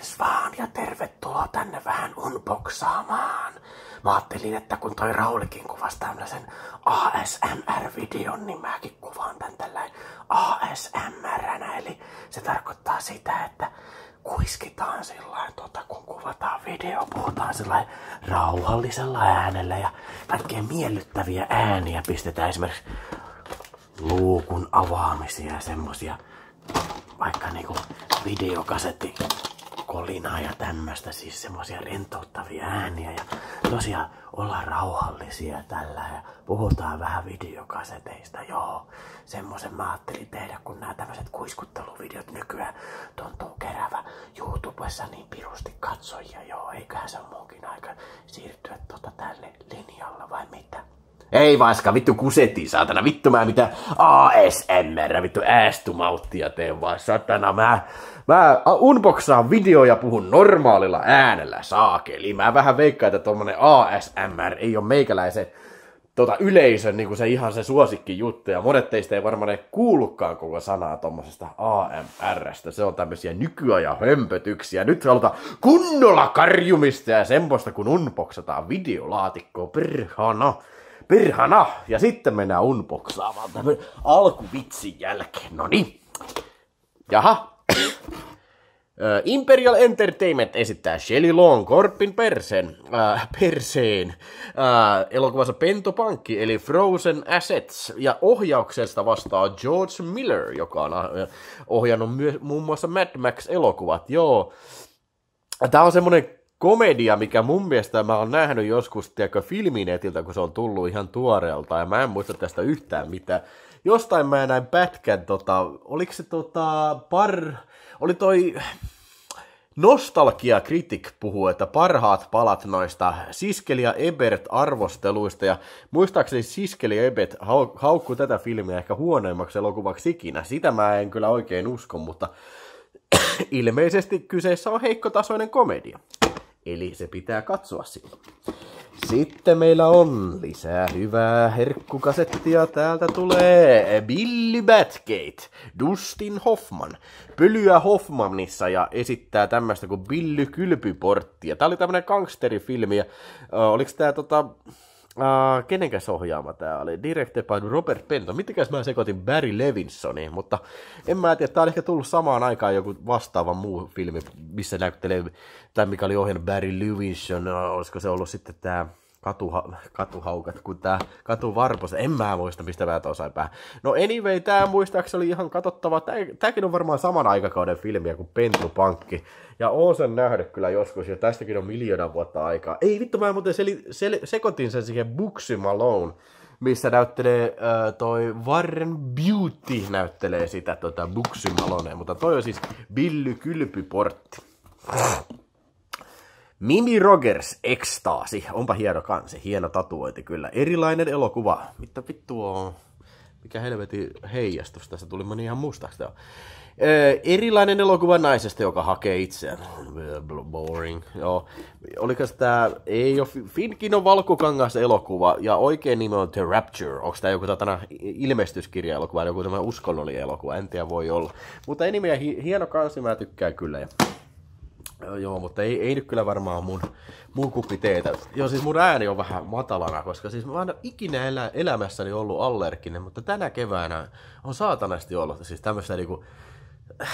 morjens vaan ja tervetuloa tänne vähän unboxaamaan. Mä ajattelin, että kun toi Raulikin kuvasi tämmöisen ASMR-videon, niin mäkin kuvaan tän tällainen asmr Eli se tarkoittaa sitä, että kuiskitaan sillä tuota, kun kuvataan video, puhutaan sillä rauhallisella äänellä ja kaikkea miellyttäviä ääniä pistetään esimerkiksi luukun avaamisia ja semmosia vaikka niinku videokasetti kolinaa ja tämmöistä, siis semmoisia rentouttavia ääniä. Ja tosiaan olla rauhallisia tällä ja puhutaan vähän videokaseteista. Joo, semmoisen mä ajattelin tehdä, kun nämä tämmöiset kuiskutteluvideot nykyään tuntuu kerävä YouTubessa niin pirusti katsojia. Joo, eiköhän se ole muunkin aika siirtyä tota tälle linjalla vai mitä? Ei vaiska, vittu kusetti saatana, vittu mä mitä ASMR, vittu äästumauttia teen vaan, satana mä, mä unboxaan video ja puhun normaalilla äänellä, saakeli. Mä vähän veikkaan, että tommonen ASMR ei ole meikäläisen tota, yleisön niin se ihan se suosikki juttu. Ja monet teistä ei varmaan kuulukaan koko sanaa tommosesta AMRstä. Se on tämmösiä nykyajan hömpötyksiä. Nyt halutaan kunnolla karjumista ja semmoista, kun unboxataan videolaatikkoa. Perhana. Perhana! Ja sitten mennään unboxaamaan tämän alkuvitsin jälkeen. No niin. Jaha. Imperial Entertainment esittää Shelly Long Korpin perseen, äh, perseen äh, elokuvassa Pentopankki eli Frozen Assets ja ohjauksesta vastaa George Miller, joka on ohjannut myös muun muassa Mad Max-elokuvat, joo. Tämä on semmonen komedia, mikä mun mielestä mä oon nähnyt joskus, tiedätkö, filminetiltä, kun se on tullut ihan tuoreelta, ja mä en muista tästä yhtään mitään. Jostain mä näin pätkän, tota, oliko se tota, par, oli toi, Nostalgia Critic puhuu, että parhaat palat noista Siskeli ja Ebert arvosteluista, ja muistaakseni Siskeli ja Ebert haukkuu tätä filmiä ehkä huonoimmaksi elokuvaksi ikinä. Sitä mä en kyllä oikein usko, mutta ilmeisesti kyseessä on heikkotasoinen komedia. Eli se pitää katsoa silloin. Sitten meillä on lisää hyvää herkkukasettia. Täältä tulee Billy Batgate, Dustin Hoffman. Pölyä Hoffmanissa ja esittää tämmöistä kuin Billy kylpyportti Tämä oli tämmöinen gangsterifilmi ja oliko tää tota Uh, kenenkäs ohjaama tämä oli? Directed by Robert Benton. Mitenkäs mä sekoitin Barry Levinsoniin, mutta en mä tiedä, tää on ehkä tullut samaan aikaan joku vastaava muu filmi, missä näyttelee, tai mikä oli ohjannut Barry Levinson, olisiko se ollut sitten tämä katuha, katuhaukat kuin tämä katuvarpos. En mä muista, mistä mä osain päähän. No anyway, tämä muistaakseni oli ihan katsottava. Tämäkin on varmaan saman aikakauden filmiä kuin Pentupankki. Ja oon sen nähnyt kyllä joskus, ja tästäkin on miljoona vuotta aikaa. Ei vittu, mä muuten sel, sel, sekoitin sen siihen Buxy Malone, missä näyttelee äh, toi Warren Beauty näyttelee sitä tota Buxy Malone, mutta toi on siis Billy Kylpyportti. Mimi Rogers ekstaasi. Onpa hieno kansi, hieno tatuointi kyllä. Erilainen elokuva. Mitä vittu on? Mikä helveti heijastus tästä tuli, Mä niin ihan mustaksi Ee, erilainen elokuva naisesta, joka hakee itseään. Boring. Joo. Oliko tämä, ei ole, Finkin on valkokangas elokuva ja oikein nimi on The Rapture. Onko tämä joku tätä ilmestyskirja-elokuva, joku tämä uskonnollinen elokuva, en tiedä voi olla. Mutta ei hieno kansi, mä tykkään kyllä. Ja Joo, mutta ei, ei nyt kyllä varmaan mun, mun kuppi teetä. Joo, siis mun ääni on vähän matalana, koska siis mä oon ikinä elä, elämässäni ollut allerginen, mutta tänä keväänä on saatanasti ollut siis tämmöistä niinku, äh,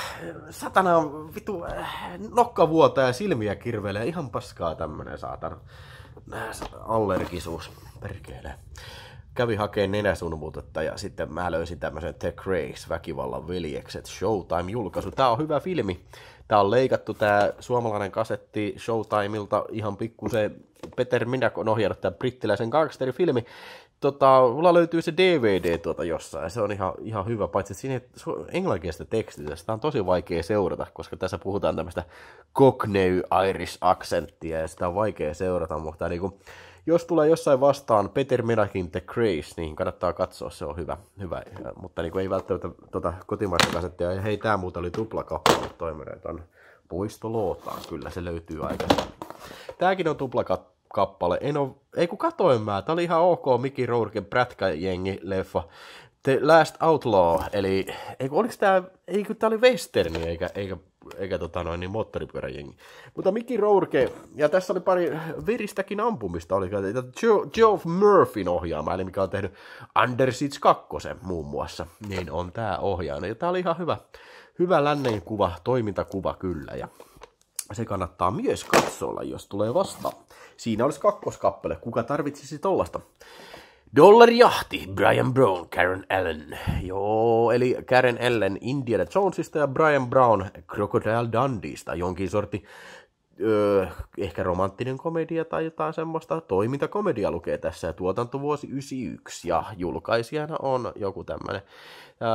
satana on vitu äh, nokkavuota ja silmiä kirvelee, ihan paskaa tämmönen saatana äh, allergisuus, perkele. Kävi hakeen nenäsunmutetta ja sitten mä löysin tämmöisen The Grace, väkivallan veljekset, Showtime-julkaisu. Tää on hyvä filmi. Tämä on leikattu tämä suomalainen kasetti Showtimeilta ihan pikkusen. Peter Minak on ohjannut tämän brittiläisen gangsterifilmi. Tota, mulla löytyy se DVD tuota jossain, se on ihan, ihan hyvä, paitsi siinä englanninkielistä tekstistä, sitä on tosi vaikea seurata, koska tässä puhutaan tämmöistä Cockney Irish-aksenttia, ja sitä on vaikea seurata, mutta kuin, niinku jos tulee jossain vastaan Peter Minakin The Grace, niin kannattaa katsoa, se on hyvä. hyvä. Ja, mutta niin kuin ei välttämättä tuota kotimaista kasettia, ja hei, tämä muuta oli tuplakappale toimereita on poistolootaan, kyllä se löytyy aikaisemmin. Tääkin on tuplakappale, en oo, ei kun katoin mä, tää oli ihan ok Mickey Rourken prätkäjengi leffa, The Last Outlaw, eli eikö, oliko tämä, eikö tämä oli westerni eikä, eikä, eikä tota noin, niin moottoripyöräjengi. Mutta Mikki Rourke, ja tässä oli pari veristäkin ampumista, oli Joe, Joe Murphyn ohjaama, eli mikä on tehnyt Under Siege 2 muun muassa, niin on tämä ohjaaja. Ja tämä oli ihan hyvä, hyvä lännen kuva, toimintakuva kyllä, ja se kannattaa myös katsoa, jos tulee vasta. Siinä olisi kakkoskappale, kuka tarvitsisi tollasta. Dollarijahti, Brian Brown, Karen Allen. Joo, eli Karen Allen Indiana Jonesista ja Brian Brown Crocodile Dundeesta. Jonkin sorti öö, ehkä romanttinen komedia tai jotain semmoista. Toimintakomedia lukee tässä ja tuotantovuosi 91 ja julkaisijana on joku tämmöinen.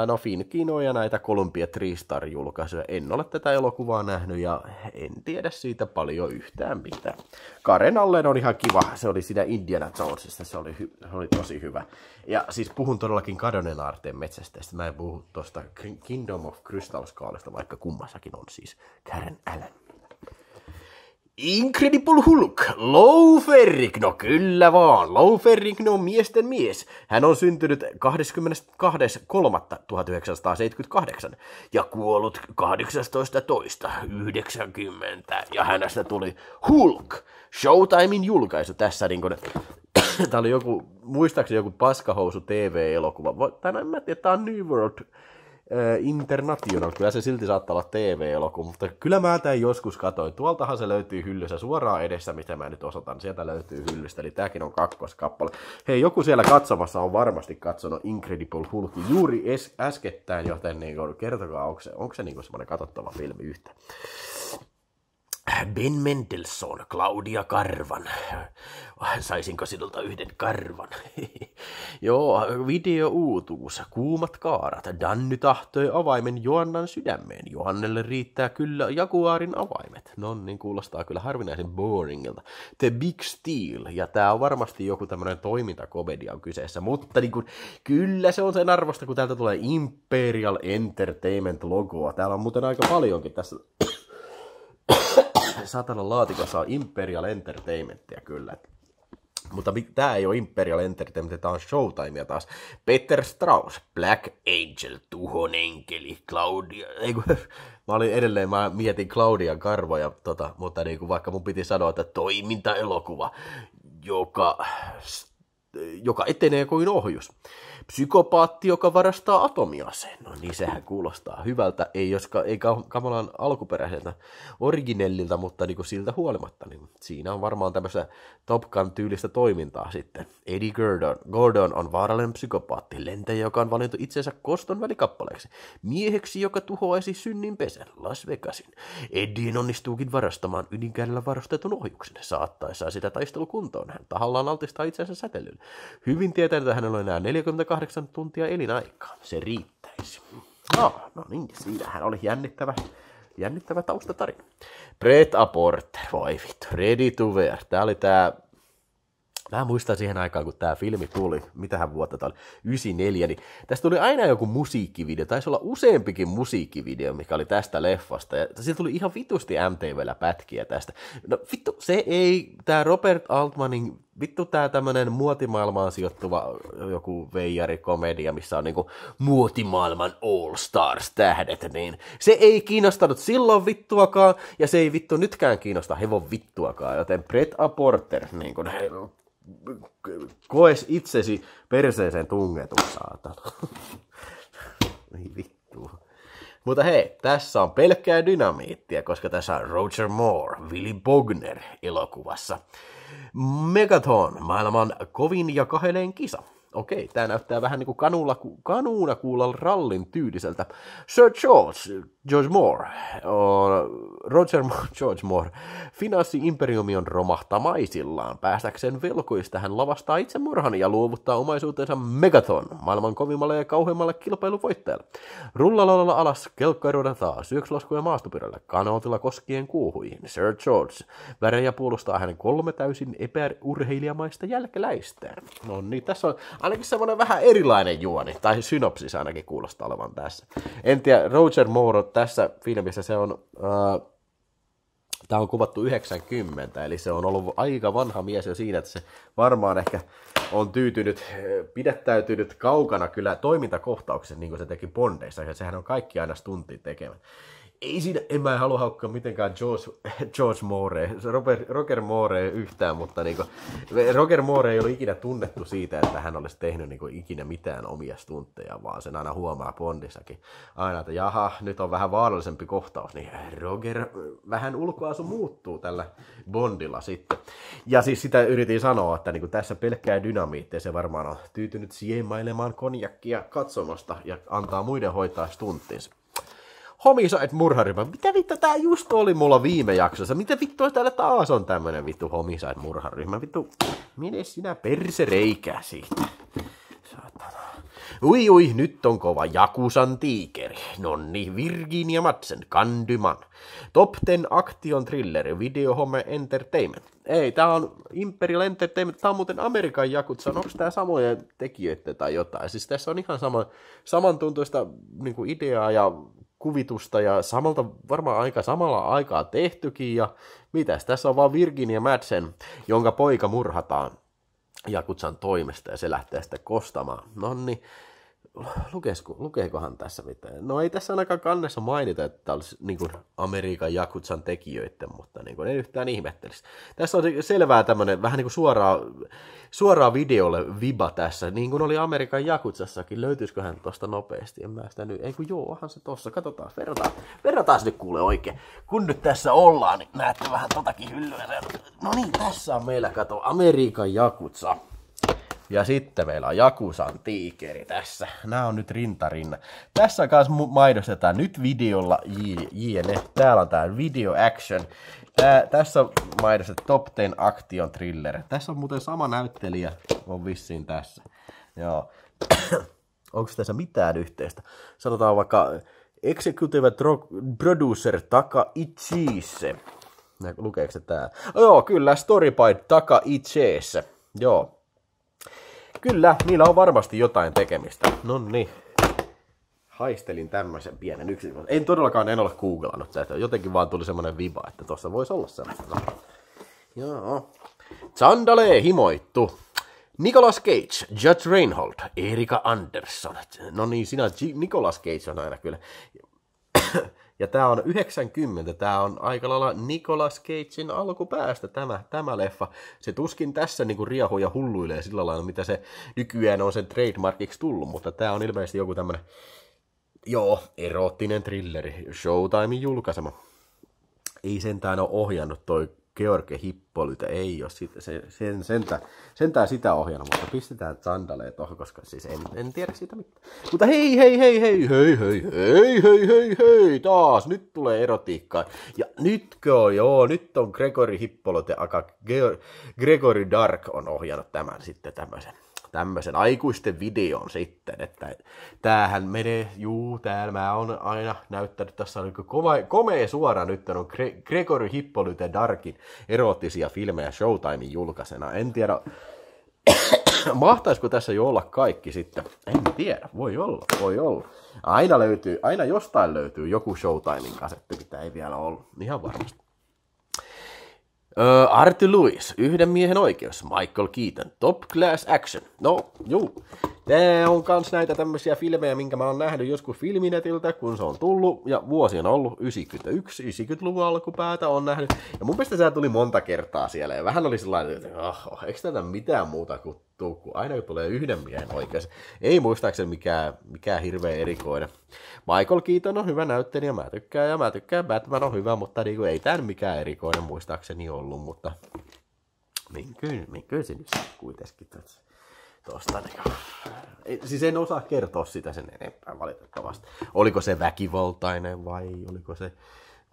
No Finkino ja näitä Columbia Tristar julkaisuja. En ole tätä elokuvaa nähnyt ja en tiedä siitä paljon yhtään mitään. Karen Allen on ihan kiva. Se oli siinä Indiana Jonesista. Se oli, hy- se oli tosi hyvä. Ja siis puhun todellakin kadonen aarteen Sitten Mä en puhu tuosta Kingdom of Crystal Skullista, vaikka kummassakin on siis Karen Allen. Incredible Hulk, Lou no kyllä vaan, Lou Ferrigno on miesten mies. Hän on syntynyt 22.3.1978 ja kuollut 18.2.90 ja hänestä tuli Hulk. Showtimein julkaisu tässä niin kun, Tämä oli joku, muistaakseni joku paskahousu TV-elokuva. No en mä tiedä, tämä on New World Äh, International. Kyllä se silti saattaa olla TV-elokuva, mutta kyllä mä tämän joskus katoin. Tuoltahan se löytyy hyllyssä suoraan edessä, mitä mä nyt osoitan. Sieltä löytyy hyllystä, eli tämäkin on kakkoskappale. Hei, joku siellä katsomassa on varmasti katsonut Incredible Hulk juuri es- äskettäin, joten niin kertokaa, onko se, onko se niin semmoinen katsottava filmi yhtä. Äh, ben Mendelssohn, Claudia Karvan. Saisinko sinulta yhden karvan? Joo, video-uutuus, kuumat kaarat. Danny tahtoi avaimen Joannan sydämeen. Johannelle riittää kyllä Jaguarin avaimet. No niin, kuulostaa kyllä harvinaisen boringilta. The Big Steel, ja tää on varmasti joku tämmönen toimintakomedia on kyseessä, mutta niin kun, kyllä se on sen arvosta, kun täältä tulee Imperial Entertainment logoa. Täällä on muuten aika paljonkin tässä se laatikossa on Imperial Entertainmentia kyllä. Mutta tämä ei ole Imperial Entertainment, tämä on ja taas. Peter Strauss, Black Angel, tuhon enkeli, Claudia. Ei, kun, mä olin edelleen, mä mietin Claudian karvoja, tota, mutta niin kuin vaikka mun piti sanoa, että toimintaelokuva, joka, joka etenee kuin ohjus psykopaatti, joka varastaa atomiaseen. No niin, sehän kuulostaa hyvältä, ei, joska, ei kamalan alkuperäiseltä originellilta, mutta niin kuin siltä huolimatta. Niin siinä on varmaan tämmöistä Top Gun tyylistä toimintaa sitten. Eddie Gordon, Gordon on vaarallinen psykopaatti, lentäjä, joka on valittu itsensä koston välikappaleeksi, mieheksi, joka tuhoaisi synnin pesen, Las Vegasin. Eddie onnistuukin varastamaan ydinkädellä varustetun ohjuksen, saattaessa sitä taistelukuntoon. Hän tahallaan altistaa itsensä säteilyyn. Hyvin tietää, että hänellä on enää 40 kahdeksan tuntia elinaikaa. Se riittäisi. No, no niin, siinähän oli jännittävä, jännittävä taustatarina. Brett Aporter, voi vittu, ready to wear. Tämä oli tämä Mä muistan siihen aikaan, kun tämä filmi tuli, mitähän vuotta tämä oli, 94, niin tästä tuli aina joku musiikkivideo, taisi olla useampikin musiikkivideo, mikä oli tästä leffasta, ja siitä tuli ihan vitusti MTVllä pätkiä tästä. No vittu, se ei, tämä Robert Altmanin, vittu tämä tämmöinen muotimaailmaan sijoittuva joku veijarikomedia, missä on niinku muotimaailman All Stars-tähdet, niin se ei kiinnostanut silloin vittuakaan, ja se ei vittu nytkään kiinnosta hevon vittuakaan, joten Brett Aporter, niin kuin, koes itsesi perseeseen tungetun, saatana. Ei vittu. Mutta hei, tässä on pelkkää dynamiittia, koska tässä on Roger Moore, Willy Bogner elokuvassa. Megaton, maailman kovin ja kahdeleen kisa. Okei, tämä näyttää vähän niin kuin kanulla, kanuuna kuulla rallin tyyliseltä. Sir George, George Moore, Roger George Moore, finanssiimperiumi on romahtamaisillaan. Päästäkseen velkoista hän lavastaa itse murhan ja luovuttaa omaisuutensa Megaton, maailman kovimmalle ja kauheimmalle kilpailuvoittajalle. Rullalalla alas kelkkairuudataan syökslaskuja maastopyrällä, kanootilla koskien kuuhuihin. Sir George värejä puolustaa hänen kolme täysin epäurheilijamaista jälkeläistä. No niin, tässä on ainakin semmoinen vähän erilainen juoni, tai synopsis ainakin kuulostaa olevan tässä. En tiedä, Roger Moore tässä filmissä se on... Äh, tämä on kuvattu 90, eli se on ollut aika vanha mies jo siinä, että se varmaan ehkä on tyytynyt, äh, pidättäytynyt kaukana kyllä toimintakohtauksessa, niin kuin se teki Bondeissa, ja sehän on kaikki aina stunti tekemät ei siinä, en mä halua haukkaa mitenkään George, George Moore, Robert, Roger Moore yhtään, mutta niin kuin Roger Moore ei ole ikinä tunnettu siitä, että hän olisi tehnyt niin kuin ikinä mitään omia stuntteja, vaan sen aina huomaa Bondissakin. Aina, että jaha, nyt on vähän vaarallisempi kohtaus, niin Roger, vähän ulkoasu muuttuu tällä Bondilla sitten. Ja siis sitä yritin sanoa, että niin kuin tässä pelkkää dynamiittia, se varmaan on tyytynyt siemailemaan konjakkia katsomasta ja antaa muiden hoitaa stunttinsa homiso et murharyhmä. Mitä vittu tää just oli mulla viime jaksossa? Mitä vittu täällä taas on tämmönen vittu homiso et murharyhmä? Vittu, mene sinä perse reikää siitä. Saatana. Ui ui, nyt on kova Jakusan tiikeri. Nonni, Virginia Madsen, Kandyman. Top 10 Action Thriller, Videohome Entertainment. Ei, tää on Imperial Entertainment, tää on muuten Amerikan Jakutsa. Onko tää samoja tekijöitä tai jotain? Siis tässä on ihan sama, samantuntoista niin ideaa ja kuvitusta ja samalta, varmaan aika samalla aikaa tehtykin ja mitäs, tässä on vaan Virginia Madsen, jonka poika murhataan Jakutsan toimesta ja se lähtee sitten kostamaan. Nonni, lukesko, lukeekohan tässä mitään? No ei tässä ainakaan kannessa mainita, että tämä olisi niin kuin Amerikan Jakutsan tekijöiden, mutta niin kuin, ei yhtään ihmettelisi. Tässä on selvää tämmöinen vähän niin kuin suoraa, suoraa videolle viba tässä, niin kuin oli Amerikan Jakutsassakin. Löytyisiköhän tuosta nopeasti? En mä sitä nyt, ei kun joohan se tuossa, katsotaan, verrataan, verrataan nyt kuule oikein. Kun nyt tässä ollaan, niin näette vähän totakin hyllyä. No niin, tässä on meillä, kato, Amerikan Jakutsa. Ja sitten meillä on Jakusan tiikeri tässä. Nämä on nyt rintarinna. Tässä kanssa mainostetaan nyt videolla jne. Täällä on tää video action. Tää, tässä on Top 10 Action Thriller. Tässä on muuten sama näyttelijä, on vissiin tässä. Joo. Onko tässä mitään yhteistä? Sanotaan vaikka Executive Producer Taka Ichise. Lukeeko se tää? joo, kyllä, Story by Taka Ichise. Joo, Kyllä, niillä on varmasti jotain tekemistä. No niin. Haistelin tämmöisen pienen yksikön. En todellakaan en ole googlannut tätä. Jotenkin vaan tuli semmoinen viba, että tuossa voisi olla semmoista. samaa. Joo. Sandalee himoittu. Nicolas Cage, Judge Reinhold, Erika Andersson. No niin, sinä G- Nicolas Cage on aina kyllä. Ja tämä on 90, tämä on aika lailla Nicolas Cagein alkupäästä tämä, tämä leffa. Se tuskin tässä niinku riahuja hulluilee sillä lailla, mitä se nykyään on sen trademarkiksi tullut, mutta tämä on ilmeisesti joku tämmöinen, joo, erottinen trilleri, Showtimein julkaisema. Ei sentään ole ohjannut toi George Hippolyte ei ole sitä, se, sen, sentä, sentään sitä ohjelmaa, mutta pistetään sandaleet tuohon, koska siis en, en tiedä siitä mitään. Mutta hei, hei, hei, hei, hei, hei, hei, hei, hei, hei, taas, nyt tulee erotiikka Ja nytkö on, joo, nyt on Gregory Hippolyte, aka Georg, Gregory Dark on ohjannut tämän sitten tämmöisen tämmöisen aikuisten videon sitten, että tämähän menee, juu, täällä mä oon aina näyttänyt, tässä on niinku kova, komea suora nyt, on Gregory Hippolyte Darkin erottisia filmejä Showtimein julkaisena, en tiedä, mahtaisiko tässä jo olla kaikki sitten? En tiedä, voi olla, voi olla. Aina löytyy, aina jostain löytyy joku Showtimein kasetti, mitä ei vielä ollut, ihan varmasti. Uh, Arty Lewis, yhden miehen oikeus, Michael Keaton, Top Class Action. No, juu, ne on kans näitä tämmösiä filmejä, minkä mä oon nähnyt joskus filminetiltä, kun se on tullut, ja vuosi on ollut 91, 90-luvun alkupäätä on nähnyt, ja mun mielestä se tuli monta kertaa siellä, ja vähän oli sellainen, että oh, eikö tätä mitään muuta kuin tuu, kun aina kun tulee yhden miehen oikeus. Ei muistaakseni mikään, mikä hirveä erikoinen. Michael Keaton on hyvä näyttelijä, mä tykkään, ja mä tykkään, Batman on hyvä, mutta niinku, ei tämän mikään erikoinen muistaakseni ollut, mutta niin kyllä, niin kyllä se nyt kuitenkin tässä tosta. Niin- siis en osaa kertoa sitä sen enempää valitettavasti. Oliko se väkivaltainen vai oliko se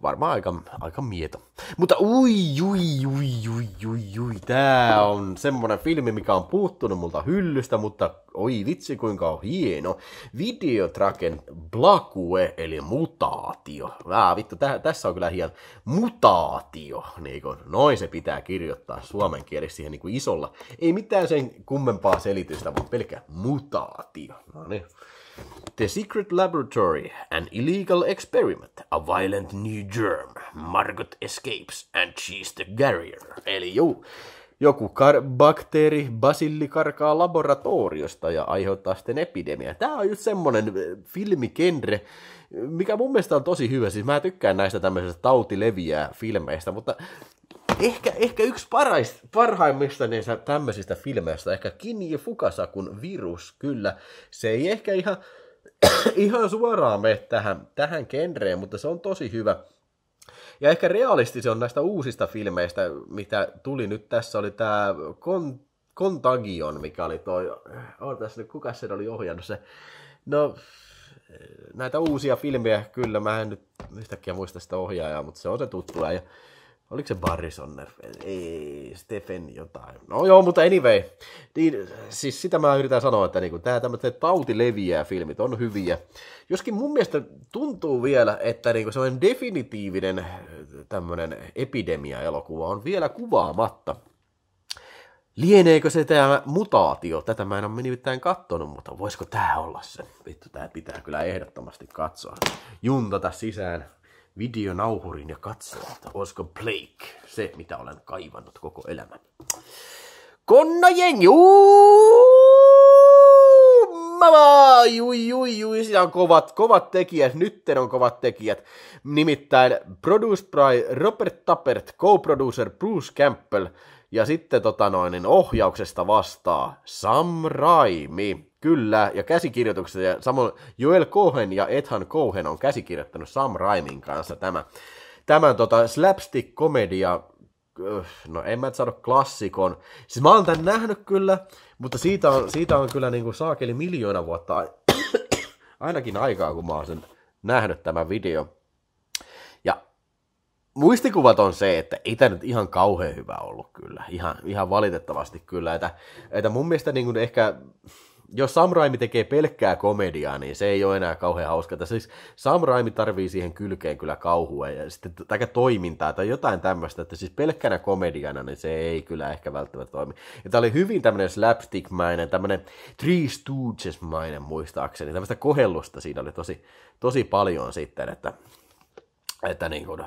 varmaan aika, aika mieto. Mutta ui, ui, ui, ui, ui, ui, tää on semmonen filmi, mikä on puuttunut multa hyllystä, mutta oi vitsi kuinka on hieno. Videotraken Blakue, eli mutaatio. Vää vittu, tä, tässä on kyllä hieno. Mutaatio, niin kun, noin se pitää kirjoittaa suomen kielessä siihen niin kuin isolla. Ei mitään sen kummempaa selitystä, vaan pelkä mutaatio. No niin. The Secret Laboratory, an illegal experiment, a violent new germ, Margot escapes and she's the carrier. Eli juu, joku kar- bakteeri, basilli karkaa laboratoriosta ja aiheuttaa sitten epidemiaa. Tämä on just semmonen äh, filmikendre, mikä mun mielestä on tosi hyvä. Siis mä tykkään näistä tämmöisistä tautileviää filmeistä, mutta ehkä, ehkä yksi parais, parhaimmista niistä tämmöisistä filmeistä, ehkä Kinji kun virus, kyllä. Se ei ehkä ihan, ihan suoraan mene tähän, tähän genreen, mutta se on tosi hyvä. Ja ehkä realisti se on näistä uusista filmeistä, mitä tuli nyt tässä, oli tämä Contagion, mikä oli toi, on tässä nyt, kuka sen oli ohjannut se, no näitä uusia filmejä, kyllä, mä en nyt yhtäkkiä muista sitä ohjaajaa, mutta se on se tuttu ja Oliko se Barry Sonner? Ei, Stephen jotain. No joo, mutta anyway. Niin, siis sitä mä yritän sanoa, että niinku, tämä tämmöiset tauti leviää filmit on hyviä. Joskin mun mielestä tuntuu vielä, että niinku semmoinen definitiivinen äh, tämmöinen epidemia-elokuva on vielä kuvaamatta. Lieneekö se tämä mutaatio? Tätä mä en ole nimittäin kattonut, mutta voisiko tämä olla se? Vittu, tämä pitää kyllä ehdottomasti katsoa. Juntata sisään videonauhurin ja katsoa, että olisiko Blake se, mitä olen kaivannut koko elämäni. Konna jengi! juu! Mama! Jui, jui, jui, siinä on kovat, kovat tekijät, nytten on kovat tekijät. Nimittäin produced by Robert Tappert, co-producer Bruce Campbell ja sitten tota noin, niin ohjauksesta vastaa Sam Raimi. Kyllä, ja käsikirjoituksesta, ja samoin Joel Cohen ja Ethan Cohen on käsikirjoittanut Sam Raimin kanssa tämä, tämän tota slapstick-komedia Öh, no en mä et saada klassikon. Siis mä oon tän nähnyt kyllä, mutta siitä on, siitä on kyllä niinku saakeli miljoona vuotta ainakin aikaa, kun mä oon sen nähnyt tämän video. Ja muistikuvat on se, että ei tämä nyt ihan kauhean hyvä ollut kyllä. Ihan, ihan valitettavasti kyllä. Että, että mun mielestä niinku ehkä jos Sam Raimi tekee pelkkää komediaa, niin se ei ole enää kauhean hauskaa. Siis Sam Raimi tarvii siihen kylkeen kyllä kauhua ja sitten tai toimintaa tai jotain tämmöistä, että siis pelkkänä komediana niin se ei kyllä ehkä välttämättä toimi. Ja tämä oli hyvin tämmöinen slapstick-mäinen, tämmöinen Three Stooges-mäinen muistaakseni. Tämmöistä kohellusta siinä oli tosi, tosi paljon sitten, että, että niin kuin,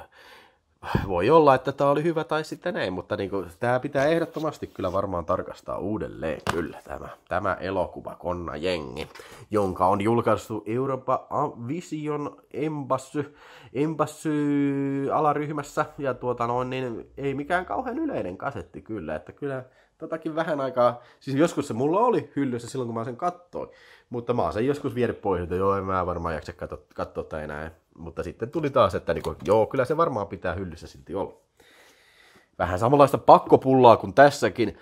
voi olla, että tämä oli hyvä tai sitten ei, mutta niin kuin, tämä pitää ehdottomasti kyllä varmaan tarkastaa uudelleen. Kyllä tämä, tämä elokuva Konna Jengi, jonka on julkaistu Euroopan Vision Embassy, Embassy alaryhmässä. Ja tuota noin, niin ei mikään kauhean yleinen kasetti kyllä, että kyllä tätäkin vähän aikaa, siis joskus se mulla oli hyllyssä silloin kun mä sen kattoin, mutta mä oon sen joskus vienyt pois, että joo, en mä varmaan jaksa katsoa tätä enää mutta sitten tuli taas, että niin kuin, joo, kyllä se varmaan pitää hyllyssä silti olla. Vähän samanlaista pakkopullaa kuin tässäkin.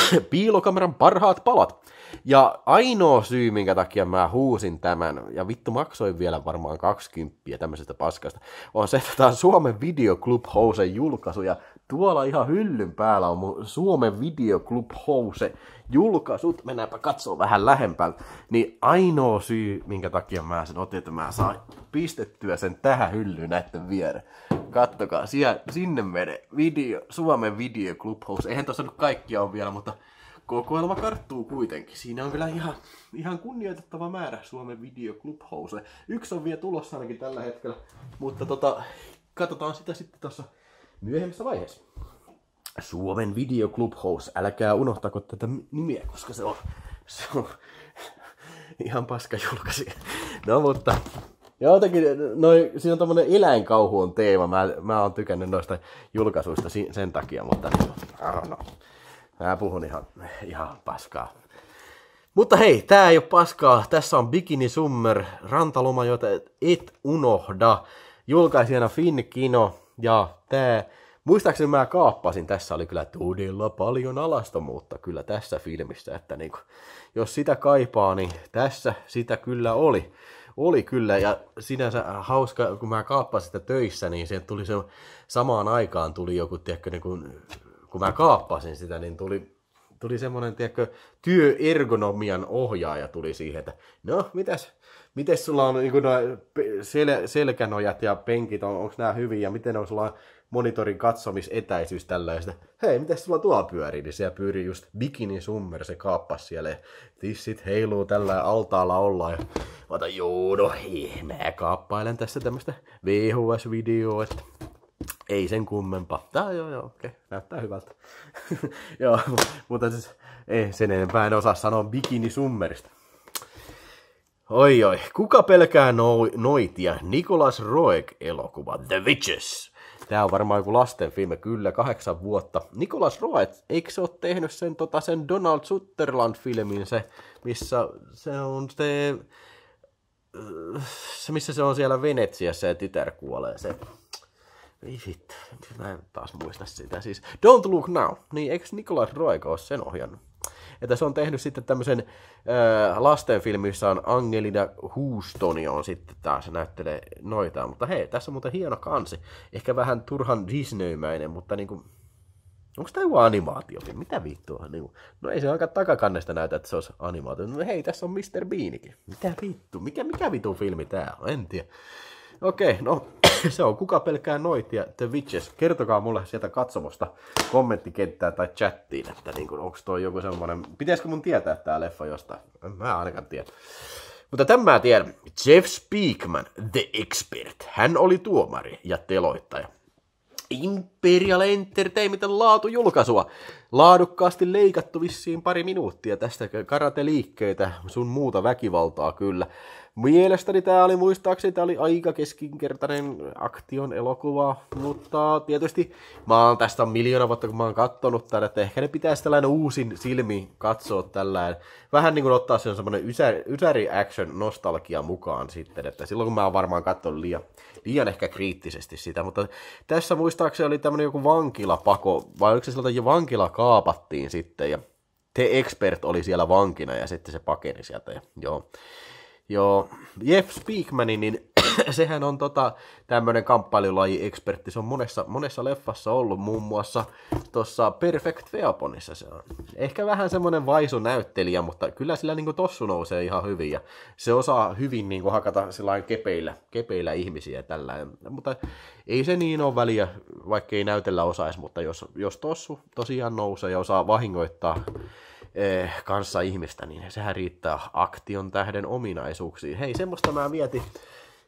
Piilokameran parhaat palat. Ja ainoa syy, minkä takia mä huusin tämän, ja vittu maksoin vielä varmaan 20 tämmöisestä paskasta, on se, että tämä on Suomen Videoclub Housen julkaisu, ja Tuolla ihan hyllyn päällä on mun Suomen Videoclub House julkaisut. Mennäänpä katsoa vähän lähempään. Niin ainoa syy, minkä takia mä sen otin, että mä saan pistettyä sen tähän hyllyyn näiden viereen. Kattokaa, siellä, sinne menee video, Suomen Videoclub House. Eihän tossa nyt kaikkia on vielä, mutta kokoelma karttuu kuitenkin. Siinä on vielä ihan, ihan kunnioitettava määrä Suomen Video Club House. Yksi on vielä tulossa ainakin tällä hetkellä, mutta tota, katsotaan sitä sitten tuossa myöhemmässä vaiheessa. Suomen Video Club House. Älkää unohtako tätä nimiä, koska se on, se on ihan paska julkaisi. No mutta, jotenkin, no, siinä on tommonen eläinkauhu on teema. Mä, mä oon tykännyt noista julkaisuista sen takia, mutta no, no. mä puhun ihan, ihan paskaa. Mutta hei, tää ei ole paskaa. Tässä on Bikini Summer, rantaloma, jota et unohda. Julkaisijana Finn Kino, ja tämä, muistaakseni mä kaappasin, tässä oli kyllä todella paljon alastomuutta kyllä tässä filmissä, että niin kuin, jos sitä kaipaa, niin tässä sitä kyllä oli. Oli kyllä, ja sinänsä hauska, kun mä kaappasin sitä töissä, niin se tuli se, samaan aikaan tuli joku, tiedätkö, niin kun, kun mä kaappasin sitä, niin tuli tuli semmoinen, tiedätkö, työergonomian ohjaaja tuli siihen, että no, mitäs, Miten sulla on niin kuin sel- selkänojat ja penkit, on, onko nämä hyviä? Miten on sulla monitorin katsomisetäisyys tällaista? Hei, miten sulla tuo pyörii? Niin siellä pyörii just bikini summer, se kaappas siellä. tissit heiluu tällä altaalla ollaan. Ja ota, joo, no hei, mä kaappailen tässä tämmöistä VHS-videoa, että ei sen kummempaa. Tää joo, joo, okei, okay. näyttää hyvältä. joo, mutta siis ei, sen enempää en osaa sanoa bikini summerista. Oi oi, kuka pelkää no, noitia? Nikolas Roeg-elokuva The Witches. Tämä on varmaan joku lasten filmi, kyllä, kahdeksan vuotta. Nikolas Roeg, eikö se ole tehnyt sen, tota, sen Donald sutterland filmin se, missä se on se, se, missä se on siellä Venetsiassa ja tytär kuolee se. Ei vittu, mä en taas muista sitä. Siis Don't Look Now, niin eikö Nikolas Roeg ole sen ohjannut? Että se on tehnyt sitten tämmöisen äh, lastenfilmi, missä on Angelina Houston, on sitten taas näyttelee noita. Mutta hei, tässä on muuten hieno kansi. Ehkä vähän turhan Disneymäinen, mutta niinku... Onko tämä joku animaatio? Mitä vittua? Niinku, no ei se aika takakannesta näytä, että se olisi animaatio. No hei, tässä on Mr. Beanikin. Mitä vittu? Mikä, mikä vittu filmi tämä? on? En tiedä. Okei, no se on Kuka pelkää noitia The Witches. Kertokaa mulle sieltä katsomosta kommenttikenttää tai chattiin, että niin kun, onko toi joku semmoinen... Pitäisikö mun tietää tää leffa jostain? En mä ainakaan tiedä. Mutta tämän mä tiedän. Jeff Speakman, The Expert. Hän oli tuomari ja teloittaja. Imperial laatu julkaisua. Laadukkaasti leikattu vissiin pari minuuttia tästä karateliikkeitä, sun muuta väkivaltaa kyllä. Mielestäni tämä oli muistaakseni tämä oli aika keskinkertainen aktion elokuva, mutta tietysti mä oon tästä miljoona vuotta, kun mä oon kattonut tätä, että ehkä ne pitäisi tällainen uusin silmi katsoa tällään. Vähän niin kuin ottaa sen semmoinen ysäri, action nostalgia mukaan sitten, että silloin kun mä oon varmaan katsonut liian, liian ehkä kriittisesti sitä, mutta tässä muistaakseni oli tämmöinen joku vankilapako, vai oliko se sieltä, että vankila kaapattiin sitten ja The Expert oli siellä vankina ja sitten se pakeni sieltä ja joo. Joo, Jeff Speakmanin, niin sehän on tota, tämmöinen kamppailulaji-ekspertti. Se on monessa, monessa leffassa ollut, muun muassa tuossa Perfect Weaponissa se on. Ehkä vähän semmoinen vaisu näyttelijä, mutta kyllä sillä niinku tossu nousee ihan hyvin ja se osaa hyvin niinku hakata kepeillä, kepeillä ihmisiä tällä. Mutta ei se niin ole väliä, vaikka ei näytellä osaisi, mutta jos, jos tossu tosiaan nousee ja osaa vahingoittaa Eh, kanssa ihmistä, niin sehän riittää aktion tähden ominaisuuksiin. Hei, semmoista mä mietin,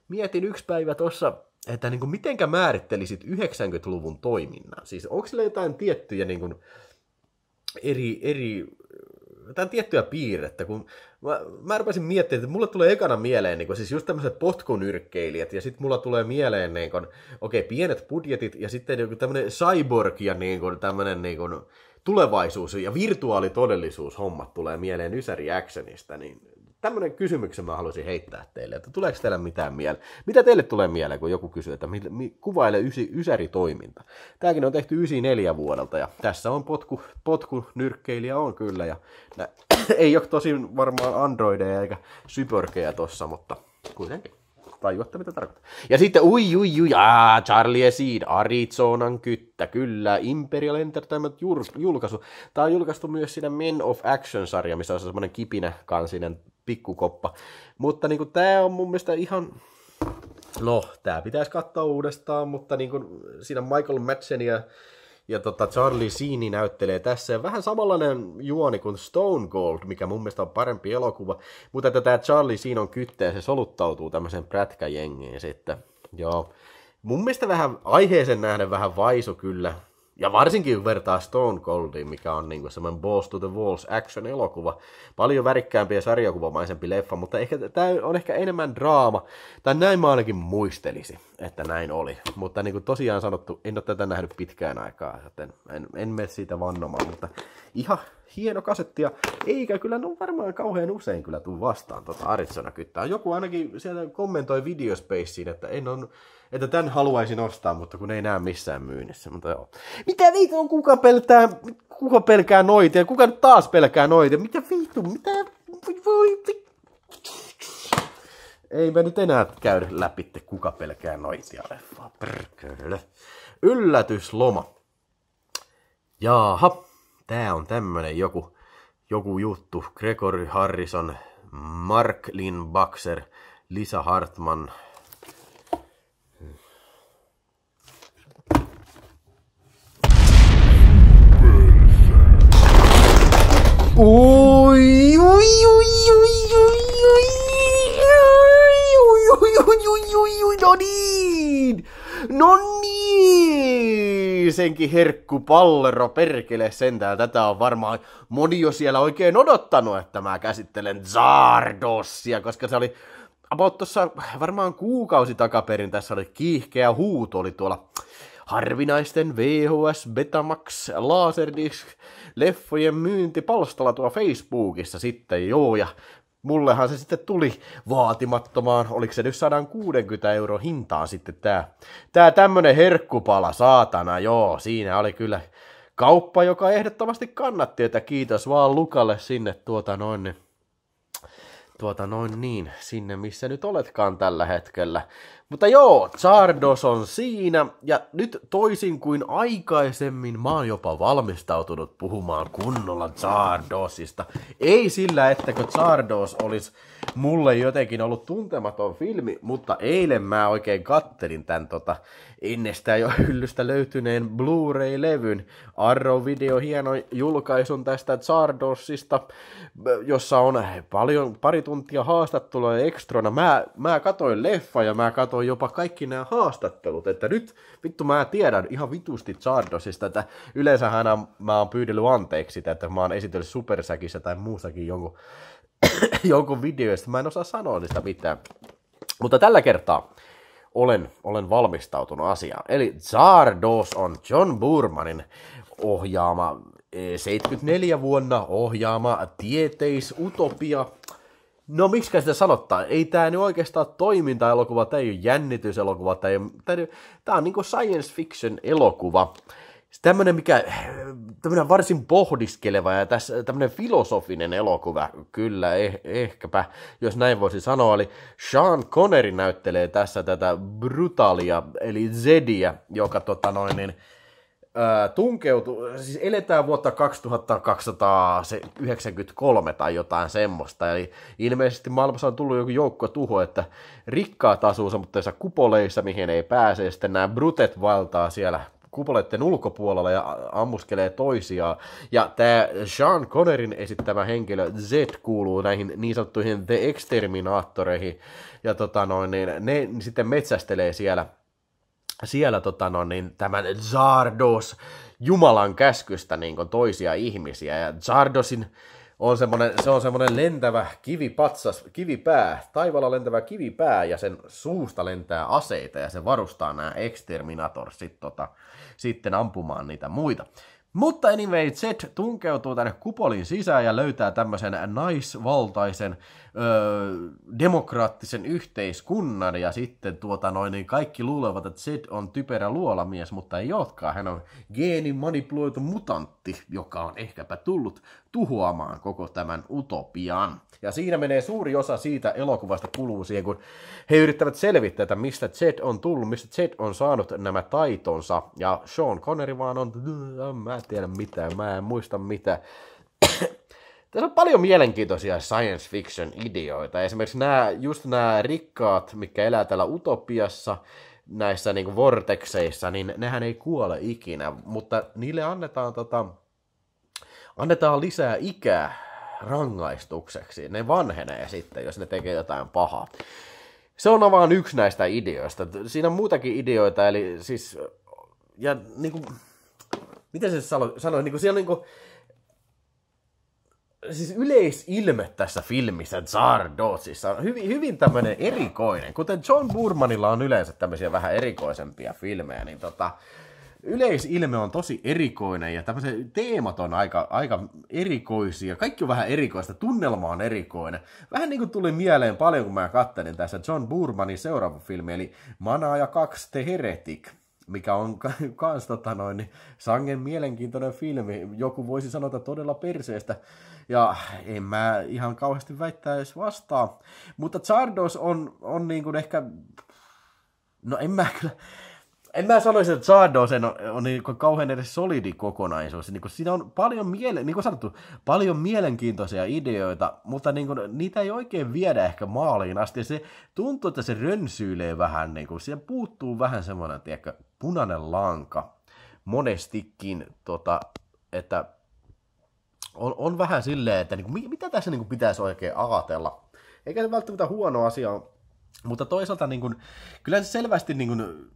mietin yksi päivä tuossa, että niin kuin mitenkä määrittelisit 90-luvun toiminnan? Siis onko sillä jotain tiettyjä niin kuin eri, eri jotain tiettyä piirrettä, kun mä, mä rupesin miettimään, että mulle tulee ekana mieleen niin kun, siis just tämmöiset potkunyrkkeilijät, ja sitten mulla tulee mieleen niin kun, okei, okay, pienet budjetit, ja sitten niin tämmöinen cyborg ja niin kun, tämmöinen niin kun, tulevaisuus ja virtuaalitodellisuus hommat tulee mieleen Ysäri Actionista, niin tämmöinen kysymyksen mä haluaisin heittää teille, että tuleeko teillä mitään mieleen? Mitä teille tulee mieleen, kun joku kysyy, että kuvaile ysi, toiminta? Tämäkin on tehty 94 vuodelta ja tässä on potku, potku nyrkkeilijä on kyllä ja nä, ei ole tosin varmaan androideja eikä syborgeja tossa, mutta kuitenkin tajuatte, mitä tarkoittaa. Ja sitten ui, ui, ui, aa, Charlie Seed, Arizonan kyttä, kyllä, Imperial Entertainment julkaisu. Tämä on julkaistu myös siinä Men of Action-sarja, missä on semmoinen kipinä kansinen pikkukoppa. Mutta niin kuin, tämä on mun mielestä ihan... No, tämä pitäisi katsoa uudestaan, mutta niin kuin, siinä Michael Madsen ja ja tota, Charlie Siini näyttelee tässä vähän samanlainen juoni kuin Stone Gold, mikä mun mielestä on parempi elokuva. Mutta tämä tota, Charlie Siin on kytteä, se soluttautuu tämmöisen prätkäjengiin sitten. Joo. Mun mielestä vähän aiheeseen nähden vähän vaisu kyllä. Ja varsinkin kun vertaa Stone Goldiin, mikä on niin semmoinen Balls to the Walls action-elokuva. Paljon värikkäämpi ja sarjakuvamaisempi leffa, mutta ehkä tämä on ehkä enemmän draama. Tai näin mä ainakin muistelisin että näin oli. Mutta niin kuin tosiaan sanottu, en ole tätä nähnyt pitkään aikaa, joten en, en mene siitä vannomaan, mutta ihan hieno kasetti ja eikä kyllä no varmaan kauhean usein kyllä tuu vastaan tuota Arizona kyttää. Joku ainakin siellä kommentoi videospaceen, että en on, että tämän haluaisin ostaa, mutta kun ei näe missään myynnissä. Mutta joo. Mitä viitu on kuka pelkää, kuka pelkää noita ja kuka nyt taas pelkää noita? Mitä viitu, mitä voi, voi ei me nyt enää käy läpi, kuka pelkää noitia leffaa. Yllätysloma. Jaaha, tää on tämmönen joku, joku juttu. Gregory Harrison, Mark Lynn Baxer, Lisa Hartman. Oi, oi, oi, oi, oi, oi no niin! No niin! Senkin herkku pallero perkele sentään. Tätä on varmaan moni jo siellä oikein odottanut, että mä käsittelen Zardossia, koska se oli about tuossa varmaan kuukausi takaperin tässä oli kiihkeä huuto, oli tuolla harvinaisten VHS, Betamax, Laserdisc, leffojen myyntipalstalla tuo Facebookissa sitten, joo, ja mullehan se sitten tuli vaatimattomaan, oliko se nyt 160 euro hintaan sitten tää, Tämä tämmöinen herkkupala, saatana, joo, siinä oli kyllä kauppa, joka ehdottomasti kannatti, että kiitos vaan Lukalle sinne tuota noin, tuota noin niin, sinne missä nyt oletkaan tällä hetkellä. Mutta joo, Zardos on siinä, ja nyt toisin kuin aikaisemmin, mä oon jopa valmistautunut puhumaan kunnolla Zardosista. Ei sillä, ettäkö kun Zardos olisi mulle jotenkin ollut tuntematon filmi, mutta eilen mä oikein kattelin tämän tota, ennestään jo hyllystä löytyneen Blu-ray-levyn Arrow-video hieno julkaisun tästä Zardosista, jossa on paljon pari tuntia haastattelua ja ekstrona. Mä, mä katoin leffa ja mä katoin katsoin jopa kaikki nämä haastattelut, että nyt vittu mä tiedän ihan vitusti Chardosista, että aina mä oon pyydellyt anteeksi sitä, että mä oon esitellyt Supersäkissä tai muussakin jonkun, jonkun videoista, mä en osaa sanoa niistä mitään. Mutta tällä kertaa olen, olen valmistautunut asiaan. Eli Zardos on John Burmanin ohjaama 74 eh, vuonna ohjaama tieteisutopia No miksi sitä sanottaa? Ei tämä nyt oikeastaan toiminta-elokuva, tämä ei ole jännityselokuva, tämä, ei ole, tämä on niinku science fiction elokuva. Tämmöinen, mikä, tämmöinen varsin pohdiskeleva ja tässä, tämmöinen filosofinen elokuva, kyllä, eh, ehkäpä, jos näin voisi sanoa. Eli Sean Connery näyttelee tässä tätä brutalia eli Zedia, joka tota noin, niin, äh, siis eletään vuotta 2293 tai jotain semmoista, eli ilmeisesti maailmassa on tullut joku tuho, että rikkaat asuu semmoisissa kupoleissa, mihin ei pääse, ja sitten nämä brutet valtaa siellä kupoleiden ulkopuolella ja ammuskelee toisiaan. Ja tämä Sean Connerin esittämä henkilö Z kuuluu näihin niin sanottuihin The Exterminaattoreihin. Ja tota noin, niin ne sitten metsästelee siellä siellä tota, no, niin, tämän Zardos Jumalan käskystä niin kuin, toisia ihmisiä. Ja Zardosin on semmoinen, se on semmoinen lentävä kivipatsas, kivipää, taivaalla lentävä kivipää ja sen suusta lentää aseita ja se varustaa nämä exterminator sit, tota, sitten ampumaan niitä muita. Mutta anyway, Zed tunkeutuu tänne kupolin sisään ja löytää tämmöisen naisvaltaisen öö, demokraattisen yhteiskunnan ja sitten tuota noin, niin kaikki luulevat, että Zed on typerä luolamies, mutta ei olekaan. Hän on geenimanipuloitu mutantti, joka on ehkäpä tullut tuhoamaan koko tämän utopian. Ja siinä menee suuri osa siitä elokuvasta kuluu siihen, kun he yrittävät selvittää, että mistä Zed on tullut, mistä Zed on saanut nämä taitonsa. Ja Sean Connery vaan on, mä en tiedä mitään, mä en muista mitä. Tässä on paljon mielenkiintoisia science fiction ideoita. Esimerkiksi nämä, just nämä rikkaat, mikä elää täällä utopiassa, näissä niin vortekseissa, niin nehän ei kuole ikinä, mutta niille annetaan tota, annetaan lisää ikää rangaistukseksi. Ne vanhenee sitten, jos ne tekee jotain pahaa. Se on vaan yksi näistä ideoista. Siinä on muitakin ideoita, eli siis, ja niin kuin, miten se sanoi, niin kuin siellä on niin kuin, siis yleisilme tässä filmissä Dotsissa, on hyvin, hyvin tämmöinen erikoinen. Kuten John Burmanilla on yleensä tämmöisiä vähän erikoisempia filmejä, niin tota, yleisilme on tosi erikoinen ja tämmöiset teemat on aika, aika erikoisia. Kaikki on vähän erikoista, tunnelma on erikoinen. Vähän niin kuin tuli mieleen paljon, kun mä katselin tässä John Burmanin seuraava filmi, eli Mana ja kaksi The Heretic mikä on myös tota noin, sangen mielenkiintoinen filmi. Joku voisi sanoa todella perseestä, ja en mä ihan kauheasti väittää edes vastaa. Mutta Chardos on, on niin kuin ehkä, no en mä kyllä, en mä sanoisi, että Zardo sen on, on niin kuin kauhean edes solidi kokonaisuus. Niin kuin siinä on paljon, miele- niin kuin sanottu, paljon mielenkiintoisia ideoita, mutta niin kuin, niitä ei oikein viedä ehkä maaliin asti. Se tuntuu, että se rönsyilee vähän, niin kuin, siihen puuttuu vähän semmoinen tiedätkö, punainen lanka monestikin, tota, että on, on vähän silleen, että niin kuin, mitä tässä niin kuin, pitäisi oikein ajatella. Eikä se välttämättä huono asia, mutta toisaalta niin kuin, kyllä se selvästi niin kuin,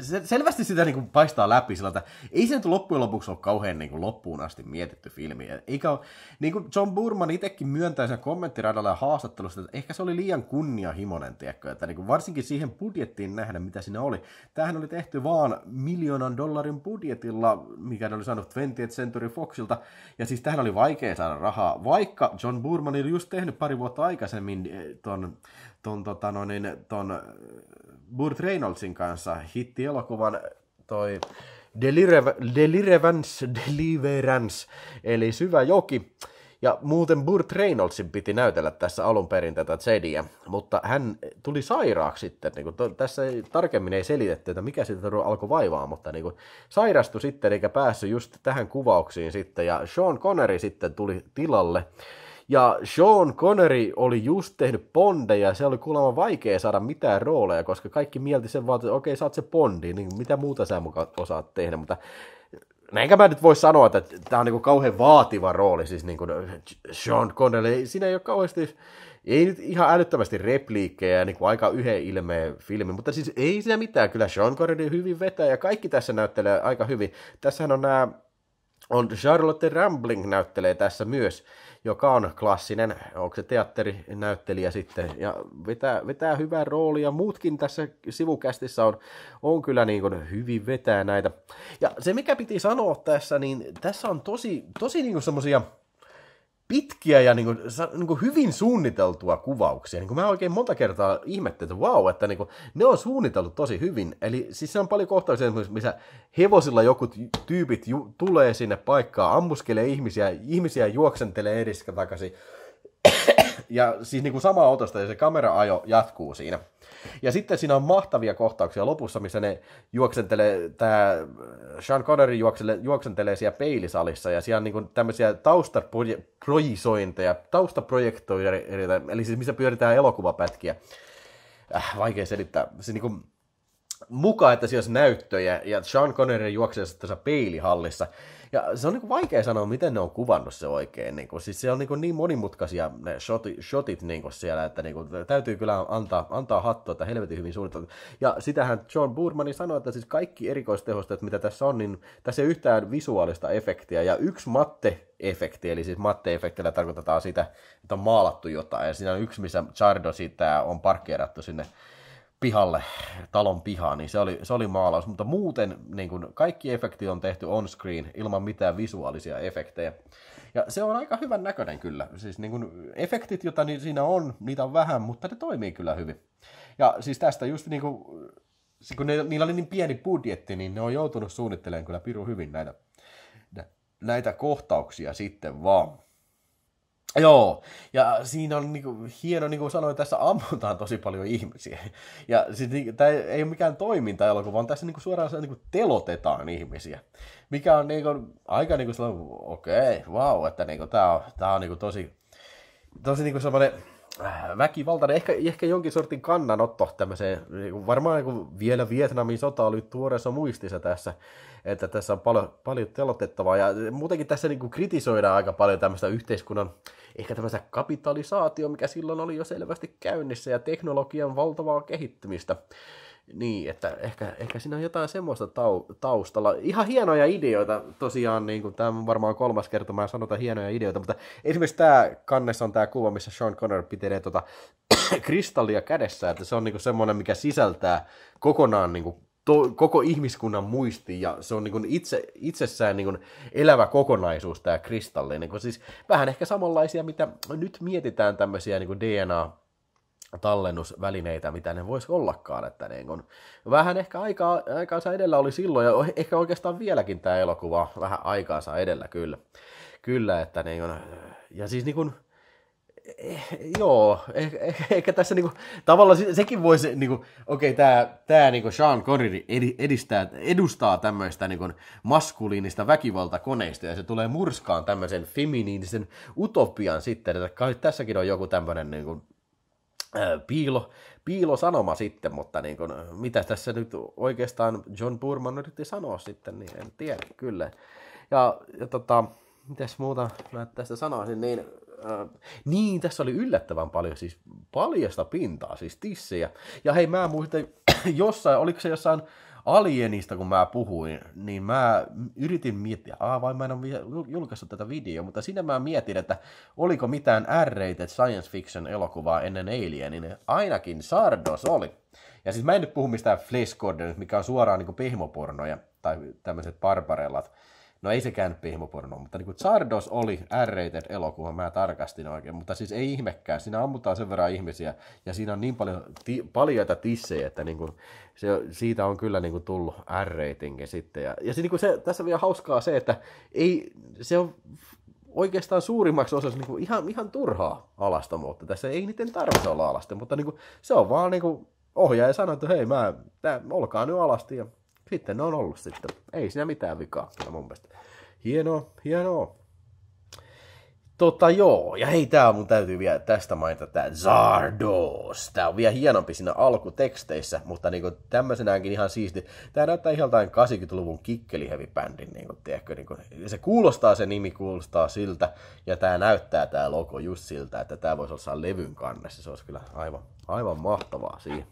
se, selvästi sitä niin kuin paistaa läpi sillä, että ei se nyt loppujen lopuksi ole kauhean niin kuin loppuun asti mietitty filmi. Eikä ole, niin kuin John Burman itsekin myöntää sen kommenttiradalla ja haastattelussa, että ehkä se oli liian kunnianhimoinen, tiedätkö, että niin kuin varsinkin siihen budjettiin nähdä, mitä siinä oli. Tämähän oli tehty vaan miljoonan dollarin budjetilla, mikä ne oli saanut 20th Century Foxilta, ja siis tähän oli vaikea saada rahaa, vaikka John Burman oli just tehnyt pari vuotta aikaisemmin eh, ton, ton, tota, no niin, ton eh, Burt Reynoldsin kanssa hitti elokuvan toi deliverance, Deliverance, eli Syvä joki. Ja muuten Burt Reynoldsin piti näytellä tässä alun perin tätä Zediä, mutta hän tuli sairaaksi sitten. Niin kuin tässä ei, tarkemmin ei selitetty, että mikä sitä alkoi vaivaa, mutta niin kuin sairastui sitten eikä päässyt just tähän kuvauksiin sitten. Ja Sean Connery sitten tuli tilalle ja Sean Connery oli just tehnyt Bondeja, ja se oli kuulemma vaikea saada mitään rooleja, koska kaikki mielti sen vaan, että okei, sä oot se Bondi, niin mitä muuta sä muka osaat tehdä, mutta enkä mä nyt voi sanoa, että tämä on niinku kauhean vaativa rooli, siis niinku Sean Connery, siinä ei ole kauheasti, ei nyt ihan älyttömästi repliikkejä ja niinku aika yhden ilmeen filmi, mutta siis ei siinä mitään, kyllä Sean Connery hyvin vetää ja kaikki tässä näyttelee aika hyvin. Tässähän on nämä on Charlotte Rambling näyttelee tässä myös, joka on klassinen, onko se teatterinäyttelijä sitten, ja vetää, vetää hyvää roolia. Muutkin tässä sivukästissä on, on kyllä niin kuin hyvin vetää näitä. Ja se, mikä piti sanoa tässä, niin tässä on tosi, tosi niin semmoisia pitkiä ja niin kuin, niin kuin hyvin suunniteltua kuvauksia. Niin kuin mä oikein monta kertaa ihmettelin, että vau, wow, että niin kuin, ne on suunniteltu tosi hyvin. Eli siis se on paljon kohtauksia, missä hevosilla joku tyypit ju- tulee sinne paikkaan, ammuskelee ihmisiä, ihmisiä juoksentelee edes takaisin ja siis niin kuin samaa otosta ja se kameraajo jatkuu siinä. Ja sitten siinä on mahtavia kohtauksia lopussa, missä ne juoksentelee, tämä Sean Connery juoksentelee, juoksentelee siellä peilisalissa ja siellä on niin kuin tämmöisiä taustaprojisointeja, taustaprojektoja, eli siis missä pyöritään elokuvapätkiä. Äh, vaikea selittää. Se niin kuin, mukaan, että siellä olisi näyttöjä, ja Sean Connery juoksee tässä peilihallissa. Ja se on niin kuin vaikea sanoa, miten ne on kuvannut se oikein. Niin kuin, siis se on niin, kuin niin monimutkaisia ne shotit, shotit niin kuin siellä, että niin kuin, täytyy kyllä antaa, antaa hattua, että helvetin hyvin suunniteltu. Ja sitähän John Burmani sanoi, että siis kaikki erikoistehosteet, mitä tässä on, niin tässä ei yhtään visuaalista efektiä. Ja yksi matte efekti, eli siis matte-efektillä tarkoitetaan sitä, että on maalattu jotain. Ja siinä on yksi, missä Chardo sitä on parkkeerattu sinne pihalle, talon pihaan, niin se oli, se oli maalaus. Mutta muuten niin kun kaikki efekti on tehty on screen ilman mitään visuaalisia efektejä. Ja se on aika hyvän näköinen kyllä. Siis niin kun efektit, joita siinä on, niitä on vähän, mutta ne toimii kyllä hyvin. Ja siis tästä just niin kun, siis kun ne, niillä oli niin pieni budjetti, niin ne on joutunut suunnittelemaan kyllä piru hyvin näitä, näitä kohtauksia sitten vaan. Joo, ja siinä on niin kuin, hieno, niin kuin sanoin, tässä ammutaan tosi paljon ihmisiä. Ja siis, niin, tämä ei ole mikään toiminta-elokuva, vaan tässä niin kuin, suoraan niin kuin, telotetaan ihmisiä. Mikä on niin kuin, aika niin kuin okei, okay, wow, että niin kuin, tämä on, tämä on niin kuin, tosi, tosi niin kuin, sellainen väkivaltainen, ehkä, ehkä jonkin sortin kannanotto tämmöiseen, niinku varmaan niin vielä Vietnamin sota oli tuoreessa muistissa tässä, että tässä on paljon, paljon telotettavaa ja muutenkin tässä niin kuin kritisoidaan aika paljon tämmöistä yhteiskunnan, ehkä tämmöistä kapitalisaatio, mikä silloin oli jo selvästi käynnissä ja teknologian valtavaa kehittymistä. Niin, että ehkä, ehkä siinä on jotain semmoista tau, taustalla. Ihan hienoja ideoita tosiaan, niin kuin tämä on varmaan kolmas kerta, mä sanotaan hienoja ideoita, mutta esimerkiksi tämä kannessa on tämä kuva, missä Sean Connor pitelee tuota kristallia kädessä, että se on niin kuin semmoinen, mikä sisältää kokonaan niin kuin to, koko ihmiskunnan muisti ja se on niin itse, itsessään niin elävä kokonaisuus tämä kristalli. Niin siis vähän ehkä samanlaisia, mitä nyt mietitään tämmöisiä niin DNA tallennusvälineitä, mitä ne voisi ollakaan. Että niin kun, vähän ehkä aikaa, aikaansa edellä oli silloin, ja eh, ehkä oikeastaan vieläkin tämä elokuva vähän aikaansa edellä kyllä. Kyllä, että niin kun, ja siis niin kun, eh, joo, ehkä, eh, ehkä tässä niin kun, tavallaan sekin voisi, niin okei, okay, tämä niin niinku Sean Connery edistää, edustaa tämmöistä niin maskuliinista väkivaltakoneista ja se tulee murskaan tämmöisen feminiinisen utopian sitten, että kai tässäkin on joku tämmöinen niin kun, Äh, piilo, piilosanoma sitten, mutta niin kun, äh, mitä tässä nyt oikeastaan John Burman yritti sanoa sitten, niin en tiedä kyllä. Ja, ja tota, mitäs muuta mä tästä sanoisin, niin äh, niin, tässä oli yllättävän paljon siis paljasta pintaa, siis tissejä. Ja hei, mä muistan jossain, oliko se jossain alienista, kun mä puhuin, niin mä yritin miettiä, aa vai mä en ole julkaissut tätä videoa, mutta siinä mä mietin, että oliko mitään R-rated science fiction elokuvaa ennen Alienin. Niin ainakin Sardos oli. Ja siis mä en nyt puhu mistään Flesh Gordon, mikä on suoraan niin pehmopornoja tai tämmöiset barbarellat No ei sekään pihmoporno, mutta niin kuin Zardos oli R-rated elokuva, mä tarkastin oikein, mutta siis ei ihmekään, siinä ammutaan sen verran ihmisiä ja siinä on niin paljon ti- paljoita tissejä, että niin kuin se, siitä on kyllä niin kuin tullut R-ratingi sitten. Ja, ja se, niin kuin se, tässä on vielä hauskaa se, että ei, se on oikeastaan suurimmaksi osaksi niin kuin ihan, ihan turhaa mutta Tässä ei niiden tarvitse olla alasta, mutta niin kuin, se on vaan niin kuin ohjaaja sanoi, että hei, mä, tää, olkaa nyt alasti ja sitten ne on ollut sitten. Ei siinä mitään vikaa kyllä mun mielestä. Hienoa, hienoa. Tota joo, ja hei tää mun täytyy vielä tästä mainita tää Zardos. Tää on vielä hienompi siinä alkuteksteissä, mutta niinku tämmösenäänkin ihan siisti. Tää näyttää ihan jotain 80-luvun kikkelihevibändin, niinku, tiedätkö, niinku, se kuulostaa, se nimi kuulostaa siltä, ja tää näyttää tää logo just siltä, että tää voisi olla levyn kannessa. Se olisi kyllä aivan, aivan mahtavaa siihen,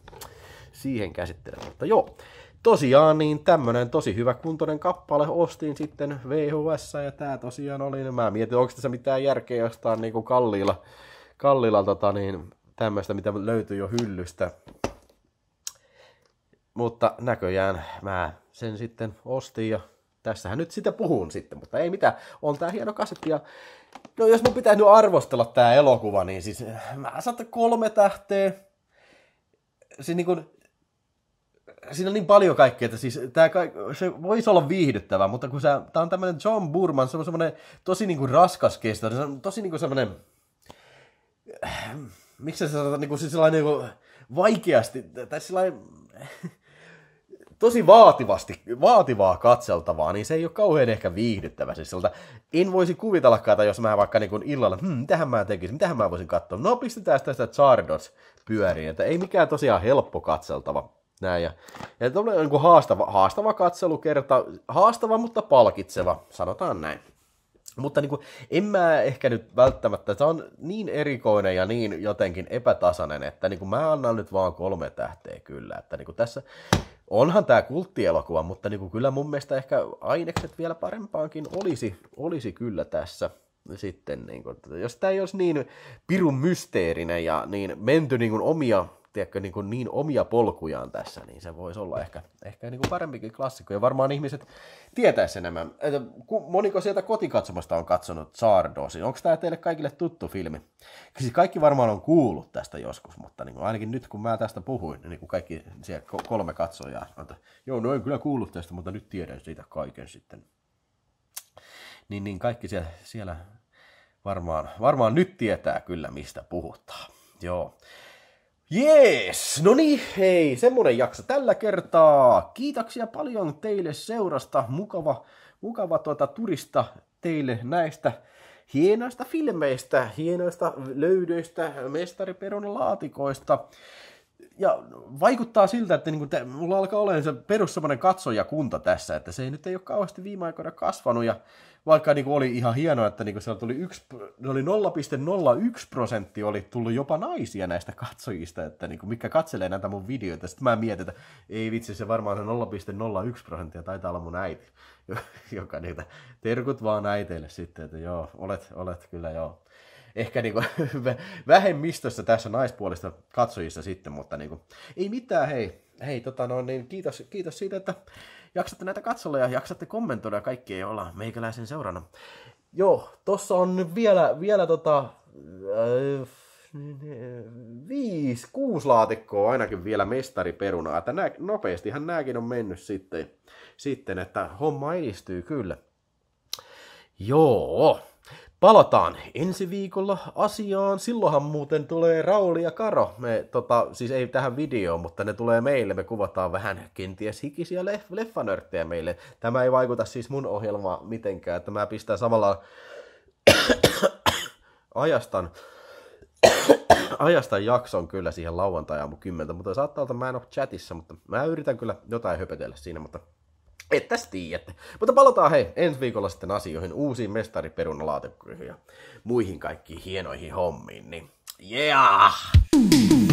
siihen käsittelemään. mutta joo tosiaan niin tämmönen tosi hyvä kuntoinen kappale ostin sitten VHS ja tää tosiaan oli, niin mä mietin onko tässä mitään järkeä jostain niinku kalliilla, kalliilla tota niin, tämmöistä mitä löytyy jo hyllystä. Mutta näköjään mä sen sitten ostin ja tässähän nyt sitä puhun sitten, mutta ei mitään, on tää hieno kasetti ja no jos mun pitää nyt arvostella tää elokuva, niin siis äh, mä saatan kolme tähteä, siis niin kun, siinä on niin paljon kaikkea, että siis tää, se voisi olla viihdyttävää, mutta kun tämä on tämmöinen John Burman, se on semmoinen tosi niinku raskas kesto, se on tosi niinku semmoinen, äh, miksi se sanotaan, niinku siis sellainen niinku vaikeasti, tai sellainen, tosi vaativasti, vaativaa katseltavaa, niin se ei ole kauhean ehkä viihdyttävä. Siis sieltä, en voisi kuvitellakaan, että jos mä vaikka niin illalla, hmm, mitähän mä tekisin, mitähän mä voisin katsoa. No pistetään sitä, sitä Chardos pyöriin, että ei mikään tosiaan helppo katseltava. Näin ja, ja tuommoinen niin haastava, haastava kerta, haastava, mutta palkitseva, sanotaan näin. Mutta niin kuin, en mä ehkä nyt välttämättä, se on niin erikoinen ja niin jotenkin epätasainen, että niin kuin mä annan nyt vaan kolme tähteä kyllä. Että niin kuin tässä onhan tämä kulttielokuva, mutta niin kuin kyllä mun mielestä ehkä ainekset vielä parempaankin olisi, olisi kyllä tässä sitten, niin kuin, jos tämä ei olisi niin pirun mysteerinen ja niin menty niin kuin omia tiedätkö, niin, kuin niin omia polkujaan tässä, niin se voisi olla ehkä, ehkä niin kuin parempikin klassikko. Ja varmaan ihmiset tietäisi sen nämä. moniko sieltä kotikatsomasta on katsonut Sardosin? Onko tämä teille kaikille tuttu filmi? Siis kaikki varmaan on kuullut tästä joskus, mutta niin kuin ainakin nyt kun mä tästä puhuin, niin kuin kaikki siellä kolme katsojaa, että joo, no en kyllä kuullut tästä, mutta nyt tiedän siitä kaiken sitten. Niin, niin kaikki siellä, siellä varmaan, varmaan nyt tietää kyllä, mistä puhutaan. Joo. Jees, no niin, hei, semmonen jakso tällä kertaa. Kiitoksia paljon teille seurasta, mukava, mukava tuota, turista teille näistä hienoista filmeistä, hienoista löydöistä, mestariperon laatikoista. Ja vaikuttaa siltä, että niin te, mulla alkaa olemaan se perus katsojakunta tässä, että se ei nyt ei ole kauheasti viime aikoina kasvanut ja vaikka niin kuin oli ihan hienoa, että niin kuin siellä tuli, yksi, oli 0,01 prosentti oli tullut jopa naisia näistä katsojista, että niin kuin, mikä katselee näitä mun videoita. Sitten mä mietin, että ei vitsi, se varmaan se 0,01 prosenttia taitaa olla mun äiti, joka niitä terkut vaan äiteille sitten, että joo, olet, olet kyllä joo. Ehkä niin kuin, vähemmistössä tässä naispuolista katsojista sitten, mutta niin kuin, ei mitään, hei, hei tota no, niin kiitos, kiitos siitä, että jaksatte näitä katsella ja jaksatte kommentoida kaikki kaikkea olla meikäläisen seurana. Joo, tossa on vielä, vielä tota, äh, viisi, kuusi laatikkoa ainakin vielä mestariperunaa. Että nää, nopeastihan nääkin on mennyt sitten, sitten, että homma edistyy kyllä. Joo, Palataan ensi viikolla asiaan. Silloinhan muuten tulee Rauli ja Karo. Me, tota, siis ei tähän videoon, mutta ne tulee meille. Me kuvataan vähän kenties hikisiä leff- leffanörttejä meille. Tämä ei vaikuta siis mun ohjelmaa mitenkään. Tämä pistää samalla ajastan ajasta jakson kyllä siihen lauantai kymmentä, mutta saattaa olla, että mä en ole chatissa, mutta mä yritän kyllä jotain höpötellä siinä, mutta että tiedätte. Mutta palataan hei ensi viikolla sitten asioihin, uusiin mestariperunalaatikkoihin ja muihin kaikkiin hienoihin hommiin. Niin, yeah!